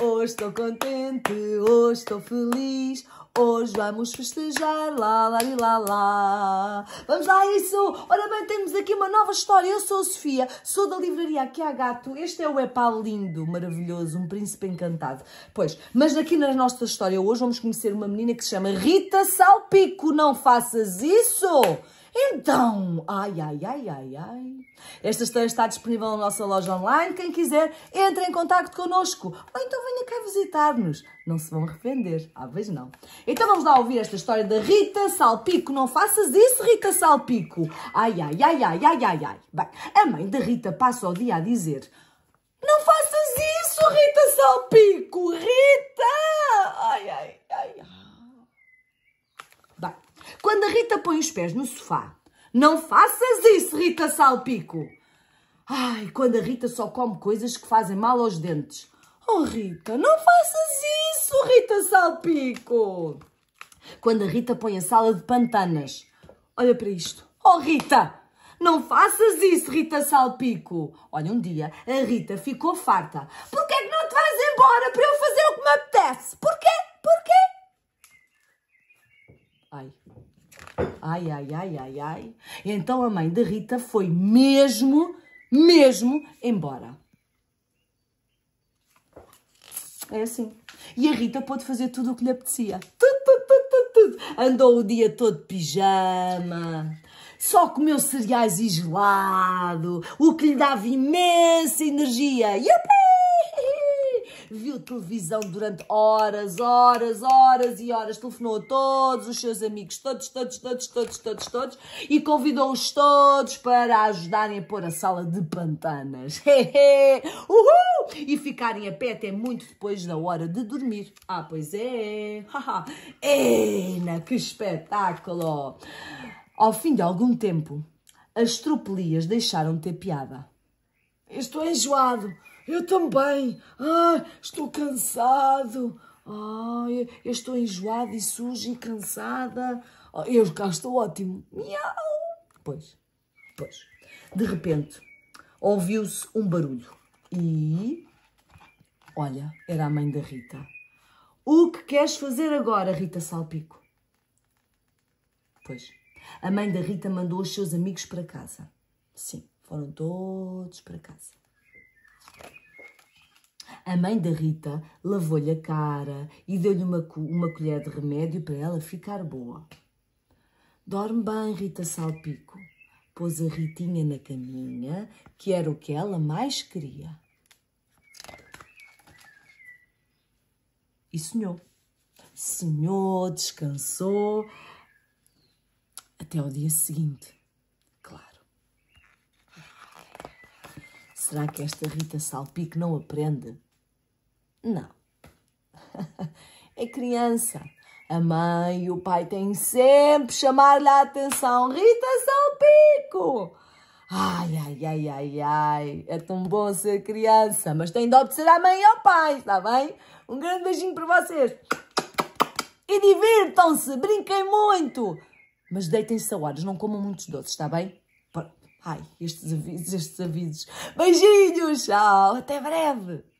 Hoje estou contente, hoje estou feliz. Hoje vamos festejar, lá, lá, lá, lá. Vamos lá, isso! Ora bem, temos aqui uma nova história. Eu sou a Sofia, sou da livraria Aqui a Gato. Este é o Epá lindo, maravilhoso, um príncipe encantado. Pois, mas aqui na nossa história hoje vamos conhecer uma menina que se chama Rita Salpico. Não faças isso! Então, ai, ai, ai, ai, ai. Esta história está disponível na nossa loja online. Quem quiser, entre em contato connosco. Ou então venha cá visitar-nos. Não se vão arrepender. Ah, vez não. Então vamos lá ouvir esta história da Rita Salpico. Não faças isso, Rita Salpico. Ai, ai, ai, ai, ai, ai, ai. Bem, a mãe da Rita passa o dia a dizer... Não faças isso, Rita Salpico! Rita! Quando a Rita põe os pés no sofá, não faças isso, Rita Salpico! Ai, quando a Rita só come coisas que fazem mal aos dentes. Oh, Rita, não faças isso, Rita Salpico! Quando a Rita põe a sala de pantanas. Olha para isto. Oh, Rita! Não faças isso, Rita Salpico! Olha, um dia a Rita ficou farta. Porquê é que não te vais embora para eu fazer o que me apetece? Porquê? Porquê? Ai, Ai, ai, ai, ai, ai. então a mãe de Rita foi mesmo, mesmo embora. É assim. E a Rita pôde fazer tudo o que lhe apetecia. Tudo, tudo, tudo, tudo, tudo. Andou o dia todo de pijama. Só comeu cereais e gelado. O que lhe dava imensa energia. Yupi! televisão durante horas, horas, horas e horas. Telefonou a todos os seus amigos, todos, todos, todos, todos, todos, todos, e convidou-os todos para ajudarem a pôr a sala de pantanas. Uhul! E ficarem a pé até muito depois da hora de dormir. Ah, pois é! Eina, é, que espetáculo! Ao fim de algum tempo, as tropelias deixaram de ter piada. Estou é enjoado. Eu também. Ah, estou cansado. Ah, eu, eu estou enjoada e suja e cansada. Ah, eu cá estou ótimo. Miau. Pois, pois. De repente, ouviu-se um barulho. E... Olha, era a mãe da Rita. O que queres fazer agora, Rita Salpico? Pois, a mãe da Rita mandou os seus amigos para casa. Sim, foram todos para casa. A mãe da Rita lavou-lhe a cara e deu-lhe uma, uma colher de remédio para ela ficar boa. Dorme bem, Rita Salpico. Pôs a Ritinha na caminha, que era o que ela mais queria. E sonhou. Sonhou, descansou, até ao dia seguinte. claro. Será que esta Rita Salpico não aprende? Não. É criança. A mãe e o pai têm sempre chamar-lhe a atenção. Rita Salpico! Ai, ai, ai, ai, ai. É tão bom ser criança, mas tem de obedecer à mãe e ao pai, está bem? Um grande beijinho para vocês. E divirtam-se, brinquem muito. Mas deitem-se a horas, não comam muitos doces, está bem? Ai, estes avisos, estes avisos. Beijinhos, tchau, até breve.